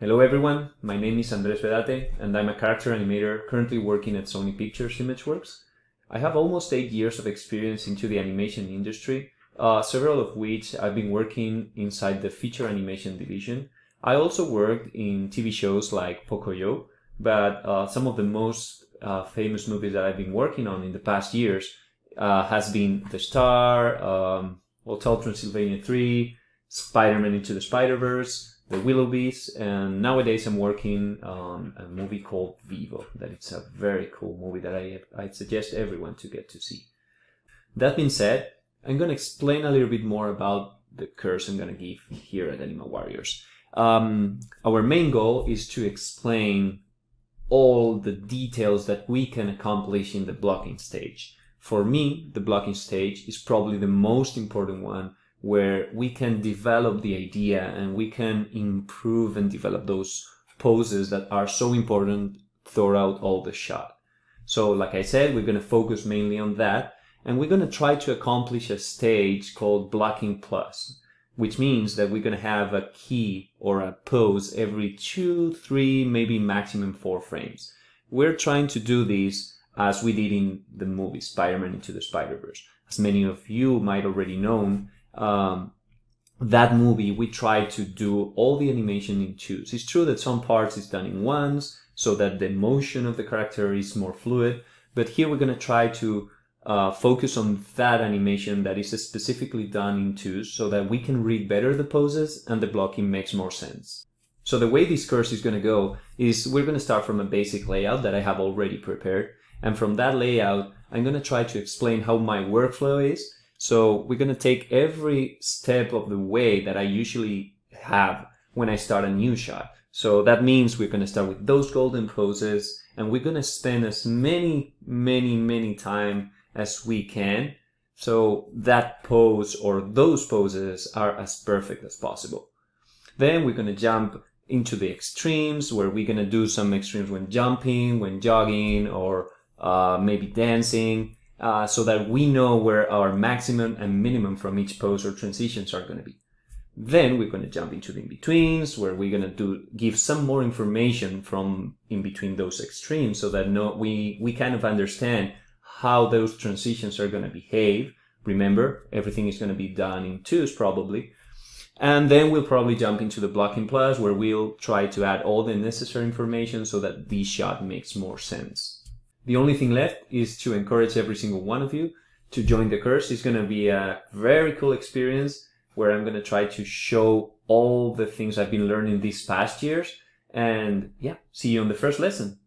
Hello everyone, my name is Andres Vedate and I'm a character animator currently working at Sony Pictures Imageworks. I have almost 8 years of experience into the animation industry, uh, several of which I've been working inside the feature animation division. I also worked in TV shows like Pocoyo, but uh, some of the most uh, famous movies that I've been working on in the past years uh, has been The Star, um, Hotel Transylvania 3, Spider-Man Into the Spider-Verse, the Willoughbys, and nowadays I'm working on a movie called Vivo. That it's a very cool movie that I I'd suggest everyone to get to see. That being said, I'm gonna explain a little bit more about the curse I'm gonna give here at Anima Warriors. Um, our main goal is to explain all the details that we can accomplish in the blocking stage. For me, the blocking stage is probably the most important one where we can develop the idea and we can improve and develop those poses that are so important throughout all the shot. So like I said, we're going to focus mainly on that and we're going to try to accomplish a stage called blocking plus, which means that we're going to have a key or a pose every two, three, maybe maximum four frames. We're trying to do this as we did in the movie Spider-Man Into the Spider-Verse. As many of you might already know, um, that movie, we try to do all the animation in twos. It's true that some parts is done in ones, so that the motion of the character is more fluid, but here we're going to try to uh, focus on that animation that is specifically done in twos so that we can read better the poses and the blocking makes more sense. So the way this course is going to go is we're going to start from a basic layout that I have already prepared. And from that layout, I'm going to try to explain how my workflow is so we're going to take every step of the way that I usually have when I start a new shot. So that means we're going to start with those golden poses and we're going to spend as many, many, many time as we can. So that pose or those poses are as perfect as possible. Then we're going to jump into the extremes where we're going to do some extremes when jumping, when jogging, or uh, maybe dancing uh, so that we know where our maximum and minimum from each pose or transitions are going to be. Then we're going to jump into the in-betweens where we're going to do give some more information from in between those extremes so that no, we, we kind of understand how those transitions are going to behave. Remember, everything is going to be done in twos probably. And then we'll probably jump into the blocking plus where we'll try to add all the necessary information so that this shot makes more sense. The only thing left is to encourage every single one of you to join the course. It's going to be a very cool experience where I'm going to try to show all the things I've been learning these past years. And yeah, see you on the first lesson.